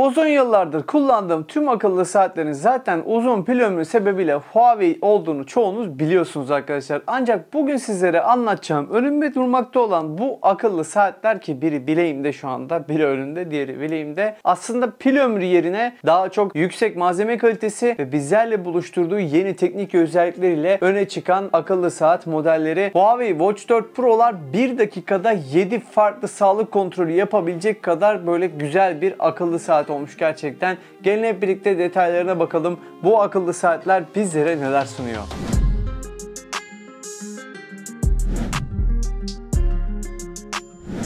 Uzun yıllardır kullandığım tüm akıllı saatlerin zaten uzun pil ömrü sebebiyle Huawei olduğunu çoğunuz biliyorsunuz arkadaşlar. Ancak bugün sizlere anlatacağım önümde durmakta olan bu akıllı saatler ki biri bileğimde şu anda, biri önümde, diğeri bileğimde. Aslında pil ömrü yerine daha çok yüksek malzeme kalitesi ve bizlerle buluşturduğu yeni teknik özellikleriyle öne çıkan akıllı saat modelleri Huawei Watch 4 Pro'lar 1 dakikada 7 farklı sağlık kontrolü yapabilecek kadar böyle güzel bir akıllı saat olmuş gerçekten. Gelin hep birlikte detaylarına bakalım. Bu akıllı saatler bizlere neler sunuyor?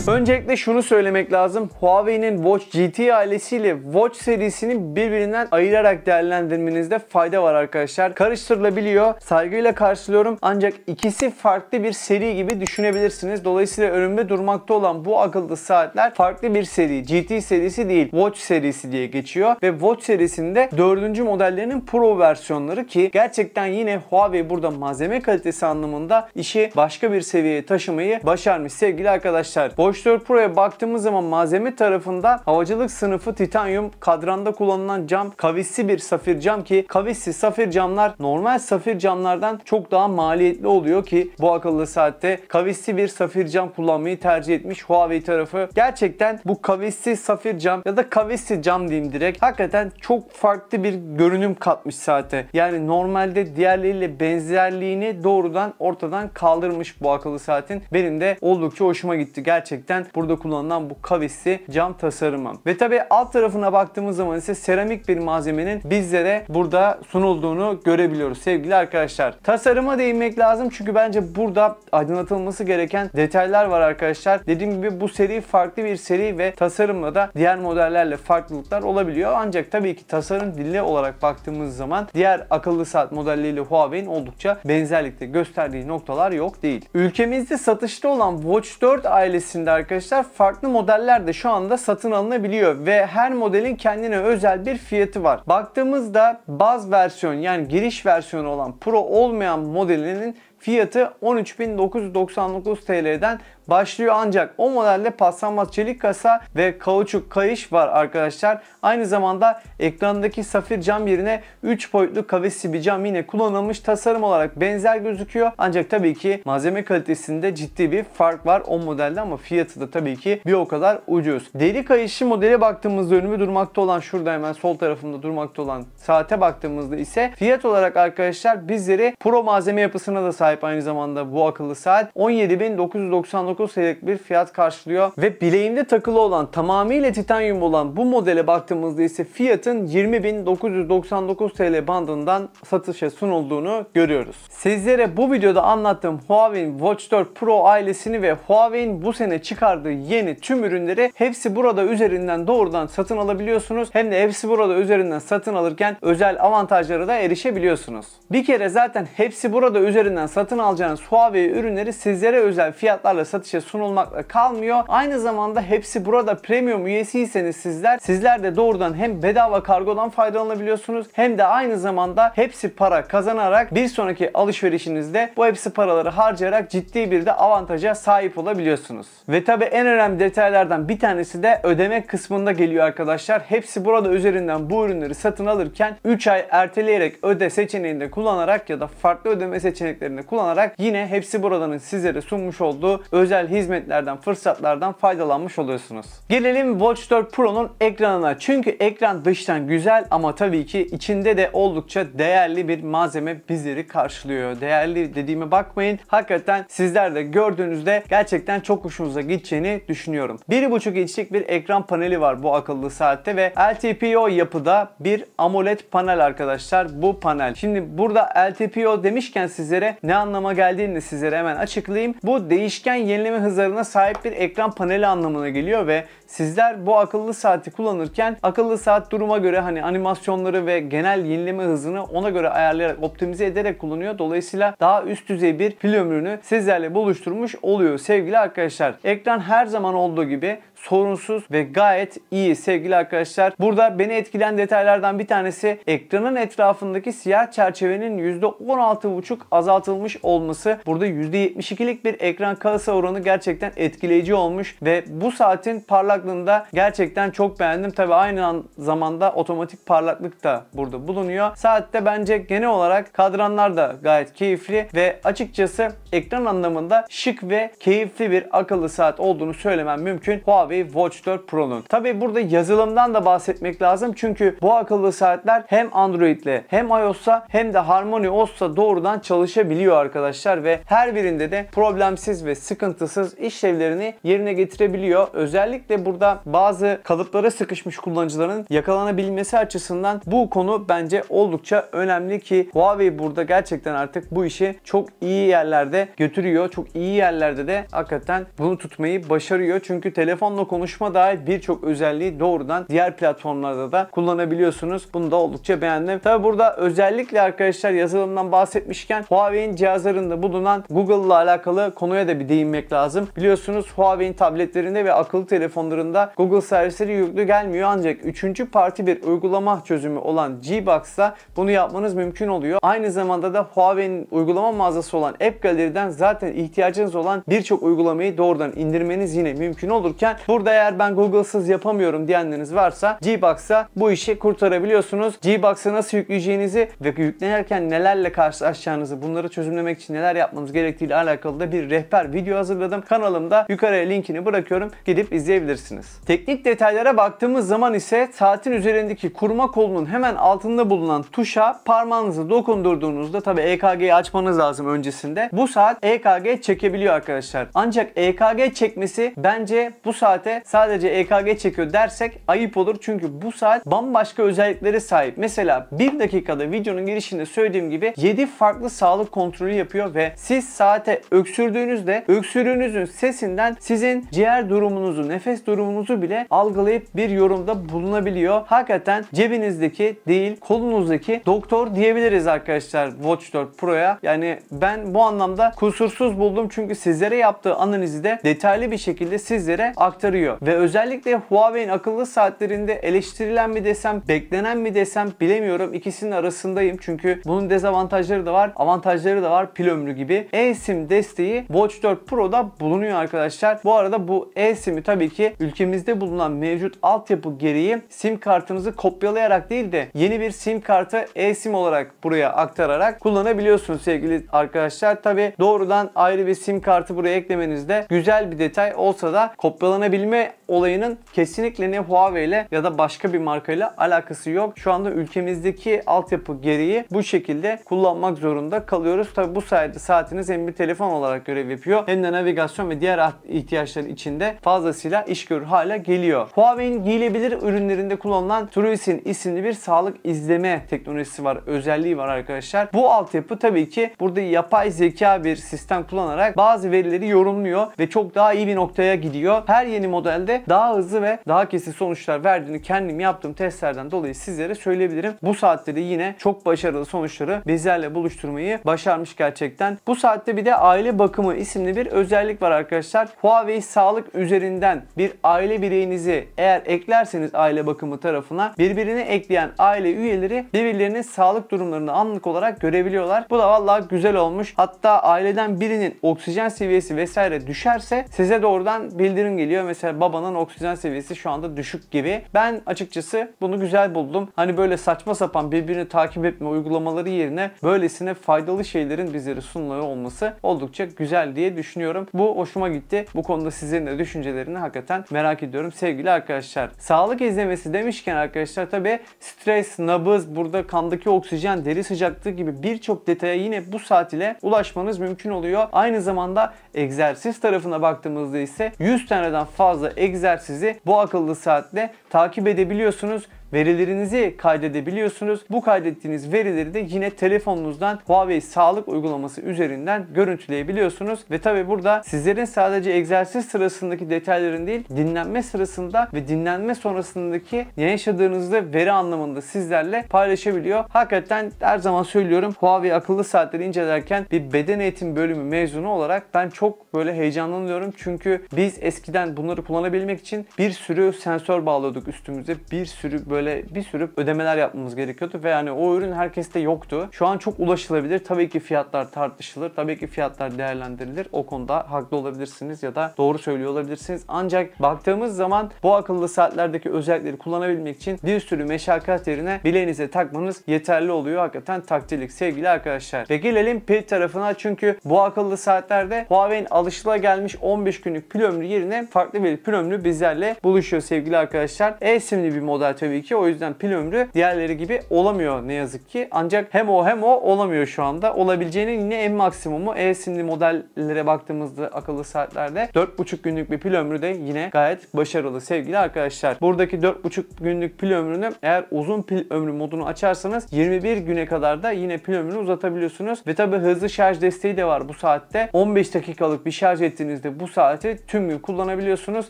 Öncelikle şunu söylemek lazım. Huawei'nin Watch GT ailesiyle Watch serisini birbirinden ayırarak değerlendirmenizde fayda var arkadaşlar. Karıştırılabiliyor. Saygıyla karşılıyorum. Ancak ikisi farklı bir seri gibi düşünebilirsiniz. Dolayısıyla önümde durmakta olan bu akıllı saatler farklı bir seri. GT serisi değil. Watch serisi diye geçiyor. Ve Watch serisinde 4. modellerinin Pro versiyonları ki gerçekten yine Huawei burada malzeme kalitesi anlamında işi başka bir seviyeye taşımayı başarmış sevgili arkadaşlar. Watch Bosch 4 Pro'ya baktığımız zaman malzeme tarafında havacılık sınıfı titanyum kadranda kullanılan cam kavisli bir safir cam ki kavisli safir camlar normal safir camlardan çok daha maliyetli oluyor ki bu akıllı saatte kavisli bir safir cam kullanmayı tercih etmiş Huawei tarafı. Gerçekten bu kavisli safir cam ya da kavisli cam diyeyim direkt hakikaten çok farklı bir görünüm katmış saate. Yani normalde diğerleriyle benzerliğini doğrudan ortadan kaldırmış bu akıllı saatin. Benim de oldukça hoşuma gitti gerçekten gerçekten burada kullanılan bu kavisli cam tasarımı. Ve tabi alt tarafına baktığımız zaman ise seramik bir malzemenin bizlere burada sunulduğunu görebiliyoruz sevgili arkadaşlar. Tasarıma değinmek lazım çünkü bence burada aydınlatılması gereken detaylar var arkadaşlar. Dediğim gibi bu seri farklı bir seri ve tasarımla da diğer modellerle farklılıklar olabiliyor. Ancak tabii ki tasarım dili olarak baktığımız zaman diğer akıllı saat modelleriyle Huawei'nin oldukça benzerlikte gösterdiği noktalar yok değil. Ülkemizde satışta olan Watch 4 ailesinde arkadaşlar farklı modeller de şu anda satın alınabiliyor ve her modelin kendine özel bir fiyatı var. Baktığımızda baz versiyon yani giriş versiyonu olan Pro olmayan modelinin Fiyatı 13.999 TL'den başlıyor ancak o modelde paslanmaz çelik kasa ve kauçuk kayış var arkadaşlar. Aynı zamanda ekrandaki safir cam yerine 3 boyutlu kavisli bir cam yine kullanılmış tasarım olarak benzer gözüküyor. Ancak tabii ki malzeme kalitesinde ciddi bir fark var o modelde ama fiyatı da tabii ki bir o kadar ucuz. Deri kayışı modele baktığımızda önümü durmakta olan şurada hemen sol tarafımda durmakta olan saate baktığımızda ise fiyat olarak arkadaşlar bizleri pro malzeme yapısına da sahip sahip aynı zamanda bu akıllı saat 17.999 TL'lik bir fiyat karşılıyor. Ve bileğimde takılı olan tamamıyla titanyum olan bu modele baktığımızda ise fiyatın 20.999 TL bandından satışa sunulduğunu görüyoruz. Sizlere bu videoda anlattığım Huawei Watch 4 Pro ailesini ve Huawei'in bu sene çıkardığı yeni tüm ürünleri hepsi burada üzerinden doğrudan satın alabiliyorsunuz. Hem de hepsi burada üzerinden satın alırken özel avantajlara da erişebiliyorsunuz. Bir kere zaten hepsi burada üzerinden satın alacağınız Huawei ürünleri sizlere özel fiyatlarla satışa sunulmakla kalmıyor. Aynı zamanda hepsi burada premium üyesiyseniz sizler sizler de doğrudan hem bedava kargodan faydalanabiliyorsunuz hem de aynı zamanda hepsi para kazanarak bir sonraki alışverişinizde bu hepsi paraları harcayarak ciddi bir de avantaja sahip olabiliyorsunuz. Ve tabi en önemli detaylardan bir tanesi de ödeme kısmında geliyor arkadaşlar. Hepsi burada üzerinden bu ürünleri satın alırken 3 ay erteleyerek öde seçeneğini kullanarak ya da farklı ödeme seçeneklerini bilgilerini kullanarak yine hepsi buradanın sizlere sunmuş olduğu özel hizmetlerden, fırsatlardan faydalanmış oluyorsunuz. Gelelim Watch 4 Pro'nun ekranına. Çünkü ekran dıştan güzel ama tabii ki içinde de oldukça değerli bir malzeme bizleri karşılıyor. Değerli dediğime bakmayın. Hakikaten sizler de gördüğünüzde gerçekten çok hoşunuza gideceğini düşünüyorum. 1.5 inçlik bir ekran paneli var bu akıllı saatte ve LTPO yapıda bir AMOLED panel arkadaşlar bu panel. Şimdi burada LTPO demişken sizlere ne ne anlama geldiğini de sizlere hemen açıklayayım. Bu değişken yenileme hızlarına sahip bir ekran paneli anlamına geliyor ve Sizler bu akıllı saati kullanırken akıllı saat duruma göre hani animasyonları ve genel yenileme hızını ona göre ayarlayarak optimize ederek kullanıyor. Dolayısıyla daha üst düzey bir pil ömrünü sizlerle buluşturmuş oluyor sevgili arkadaşlar. Ekran her zaman olduğu gibi sorunsuz ve gayet iyi sevgili arkadaşlar. Burada beni etkilen detaylardan bir tanesi ekranın etrafındaki siyah çerçevenin %16,5 azaltılmış olması. Burada %72'lik bir ekran kasa oranı gerçekten etkileyici olmuş ve bu saatin parlak parlaklığında gerçekten çok beğendim. Tabi aynı zamanda otomatik parlaklık da burada bulunuyor. Saatte bence genel olarak kadranlar da gayet keyifli ve açıkçası ekran anlamında şık ve keyifli bir akıllı saat olduğunu söylemem mümkün Huawei Watch 4 Pro'nun. Tabi burada yazılımdan da bahsetmek lazım çünkü bu akıllı saatler hem Android'le hem iOS'a hem de Harmony OS'a doğrudan çalışabiliyor arkadaşlar ve her birinde de problemsiz ve sıkıntısız işlevlerini yerine getirebiliyor. Özellikle burada bazı kalıplara sıkışmış kullanıcıların yakalanabilmesi açısından bu konu bence oldukça önemli ki Huawei burada gerçekten artık bu işi çok iyi yerlerde götürüyor. Çok iyi yerlerde de hakikaten bunu tutmayı başarıyor. Çünkü telefonla konuşma dahil birçok özelliği doğrudan diğer platformlarda da kullanabiliyorsunuz. Bunu da oldukça beğendim. Tabi burada özellikle arkadaşlar yazılımdan bahsetmişken Huawei'in cihazlarında bulunan Google ile alakalı konuya da bir değinmek lazım. Biliyorsunuz Huawei'in tabletlerinde ve akıllı telefonlarında sınırında Google servisleri yüklü gelmiyor ancak üçüncü parti bir uygulama çözümü olan G-Box'ta bunu yapmanız mümkün oluyor. Aynı zamanda da Huawei'nin uygulama mağazası olan App Gallery'den zaten ihtiyacınız olan birçok uygulamayı doğrudan indirmeniz yine mümkün olurken burada eğer ben Google'sız yapamıyorum diyenleriniz varsa G-Box'a bu işi kurtarabiliyorsunuz. G-Box'a nasıl yükleyeceğinizi ve yüklenirken nelerle karşılaşacağınızı bunları çözümlemek için neler yapmanız ile alakalı da bir rehber video hazırladım. Kanalımda yukarıya linkini bırakıyorum. Gidip izleyebilirsiniz kullanabilirsiniz. Teknik detaylara baktığımız zaman ise saatin üzerindeki kurma kolunun hemen altında bulunan tuşa parmağınızı dokundurduğunuzda tabi EKG'yi açmanız lazım öncesinde. Bu saat EKG çekebiliyor arkadaşlar. Ancak EKG çekmesi bence bu saate sadece EKG çekiyor dersek ayıp olur. Çünkü bu saat bambaşka özelliklere sahip. Mesela 1 dakikada videonun girişinde söylediğim gibi 7 farklı sağlık kontrolü yapıyor ve siz saate öksürdüğünüzde öksürüğünüzün sesinden sizin ciğer durumunuzu, nefes durumunuzu durumumuzu bile algılayıp bir yorumda bulunabiliyor. Hakikaten cebinizdeki değil kolunuzdaki doktor diyebiliriz arkadaşlar Watch 4 Pro'ya. Yani ben bu anlamda kusursuz buldum çünkü sizlere yaptığı analizi de detaylı bir şekilde sizlere aktarıyor. Ve özellikle Huawei'in akıllı saatlerinde eleştirilen mi desem, beklenen mi desem bilemiyorum. İkisinin arasındayım çünkü bunun dezavantajları da var, avantajları da var pil ömrü gibi. eSIM desteği Watch 4 Pro'da bulunuyor arkadaşlar. Bu arada bu eSIM'i tabii ki ülkemizde bulunan mevcut altyapı gereği sim kartınızı kopyalayarak değil de yeni bir sim kartı e-sim olarak buraya aktararak kullanabiliyorsunuz sevgili arkadaşlar. Tabi doğrudan ayrı bir sim kartı buraya eklemenizde güzel bir detay olsa da kopyalanabilme olayının kesinlikle ne Huawei ile ya da başka bir markayla alakası yok. Şu anda ülkemizdeki altyapı gereği bu şekilde kullanmak zorunda kalıyoruz. Tabi bu sayede saatiniz hem bir telefon olarak görev yapıyor hem de navigasyon ve diğer ihtiyaçları içinde fazlasıyla iş görüyor gözükür hale geliyor. Huawei'nin giyilebilir ürünlerinde kullanılan Truesin isimli bir sağlık izleme teknolojisi var, özelliği var arkadaşlar. Bu altyapı tabii ki burada yapay zeka bir sistem kullanarak bazı verileri yorumluyor ve çok daha iyi bir noktaya gidiyor. Her yeni modelde daha hızlı ve daha kesin sonuçlar verdiğini kendim yaptığım testlerden dolayı sizlere söyleyebilirim. Bu saatte de yine çok başarılı sonuçları bizlerle buluşturmayı başarmış gerçekten. Bu saatte bir de aile bakımı isimli bir özellik var arkadaşlar. Huawei sağlık üzerinden bir aile bireyinizi eğer eklerseniz aile bakımı tarafına birbirini ekleyen aile üyeleri birbirlerinin sağlık durumlarını anlık olarak görebiliyorlar. Bu da vallahi güzel olmuş. Hatta aileden birinin oksijen seviyesi vesaire düşerse size doğrudan bildirim geliyor. Mesela babanın oksijen seviyesi şu anda düşük gibi. Ben açıkçası bunu güzel buldum. Hani böyle saçma sapan birbirini takip etme uygulamaları yerine böylesine faydalı şeylerin bizlere sunuluyor olması oldukça güzel diye düşünüyorum. Bu hoşuma gitti. Bu konuda sizin de düşüncelerini hakikaten merak ediyorum sevgili arkadaşlar. Sağlık izlemesi demişken arkadaşlar tabi stres, nabız, burada kandaki oksijen, deri sıcaklığı gibi birçok detaya yine bu saat ile ulaşmanız mümkün oluyor. Aynı zamanda egzersiz tarafına baktığımızda ise 100 taneden fazla egzersizi bu akıllı saatle takip edebiliyorsunuz verilerinizi kaydedebiliyorsunuz. Bu kaydettiğiniz verileri de yine telefonunuzdan Huawei sağlık uygulaması üzerinden görüntüleyebiliyorsunuz. Ve tabi burada sizlerin sadece egzersiz sırasındaki detayların değil dinlenme sırasında ve dinlenme sonrasındaki ne yaşadığınızda veri anlamında sizlerle paylaşabiliyor. Hakikaten her zaman söylüyorum Huawei akıllı saatleri incelerken bir beden eğitim bölümü mezunu olarak ben çok böyle heyecanlanıyorum. Çünkü biz eskiden bunları kullanabilmek için bir sürü sensör bağlıyorduk üstümüze. Bir sürü böyle bir sürü ödemeler yapmamız gerekiyordu ve yani o ürün herkeste yoktu. Şu an çok ulaşılabilir. Tabii ki fiyatlar tartışılır. Tabii ki fiyatlar değerlendirilir. O konuda haklı olabilirsiniz ya da doğru söylüyor olabilirsiniz. Ancak baktığımız zaman bu akıllı saatlerdeki özellikleri kullanabilmek için bir sürü meşakkat yerine bileğinize takmanız yeterli oluyor. Hakikaten takdirlik sevgili arkadaşlar. Ve gelelim pil tarafına çünkü bu akıllı saatlerde Huawei'nin alışıla gelmiş 15 günlük pil ömrü yerine farklı bir pil ömrü bizlerle buluşuyor sevgili arkadaşlar. Esimli bir model tabii ki. O yüzden pil ömrü diğerleri gibi olamıyor ne yazık ki. Ancak hem o hem o olamıyor şu anda. Olabileceğinin yine en maksimumu e-simli modellere baktığımızda akıllı saatlerde 4,5 günlük bir pil ömrü de yine gayet başarılı sevgili arkadaşlar. Buradaki 4,5 günlük pil ömrünü eğer uzun pil ömrü modunu açarsanız 21 güne kadar da yine pil ömrünü uzatabiliyorsunuz. Ve tabi hızlı şarj desteği de var bu saatte. 15 dakikalık bir şarj ettiğinizde bu saati tüm gün kullanabiliyorsunuz.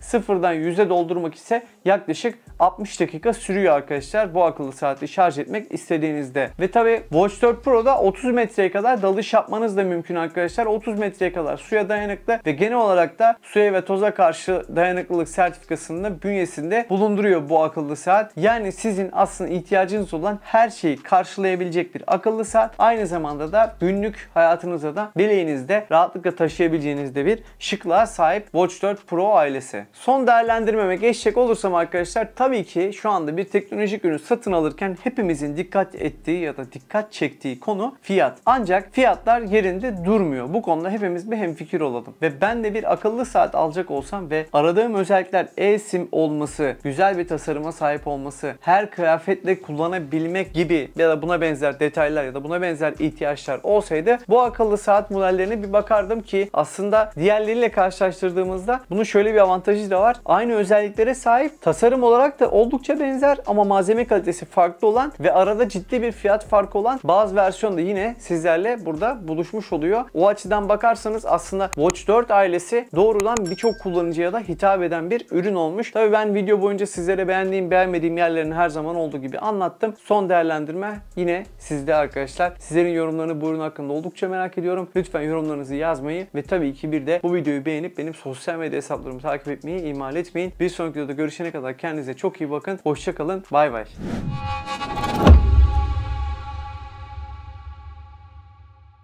Sıfırdan %100'e doldurmak ise yaklaşık 60 dakika sürüyor sürüyor arkadaşlar bu akıllı saati şarj etmek istediğinizde. Ve tabi Watch 4 Pro'da 30 metreye kadar dalış yapmanız da mümkün arkadaşlar. 30 metreye kadar suya dayanıklı ve genel olarak da suya ve toza karşı dayanıklılık sertifikasını da bünyesinde bulunduruyor bu akıllı saat. Yani sizin aslında ihtiyacınız olan her şeyi karşılayabilecek bir akıllı saat. Aynı zamanda da günlük hayatınıza da bileğinizde rahatlıkla taşıyabileceğiniz de bir şıklığa sahip Watch 4 Pro ailesi. Son değerlendirmeme geçecek olursam arkadaşlar tabii ki şu anda bir bir teknolojik ürün satın alırken hepimizin dikkat ettiği ya da dikkat çektiği konu fiyat. Ancak fiyatlar yerinde durmuyor. Bu konuda hepimiz bir hemfikir olalım. Ve ben de bir akıllı saat alacak olsam ve aradığım özellikler e-sim olması, güzel bir tasarıma sahip olması, her kıyafetle kullanabilmek gibi ya da buna benzer detaylar ya da buna benzer ihtiyaçlar olsaydı bu akıllı saat modellerine bir bakardım ki aslında diğerleriyle karşılaştırdığımızda bunun şöyle bir avantajı da var. Aynı özelliklere sahip tasarım olarak da oldukça benzer ama malzeme kalitesi farklı olan ve arada ciddi bir fiyat farkı olan bazı versiyon da yine sizlerle burada buluşmuş oluyor. O açıdan bakarsanız aslında Watch 4 ailesi doğrudan birçok kullanıcıya da hitap eden bir ürün olmuş. Tabii ben video boyunca sizlere beğendiğim beğenmediğim yerlerini her zaman olduğu gibi anlattım. Son değerlendirme yine sizde arkadaşlar. Sizlerin yorumlarını bu ürün hakkında oldukça merak ediyorum. Lütfen yorumlarınızı yazmayı ve tabii ki bir de bu videoyu beğenip benim sosyal medya hesaplarımı takip etmeyi ihmal etmeyin. Bir sonraki videoda görüşene kadar kendinize çok iyi bakın. Hoşçakalın kalın. Bay bay.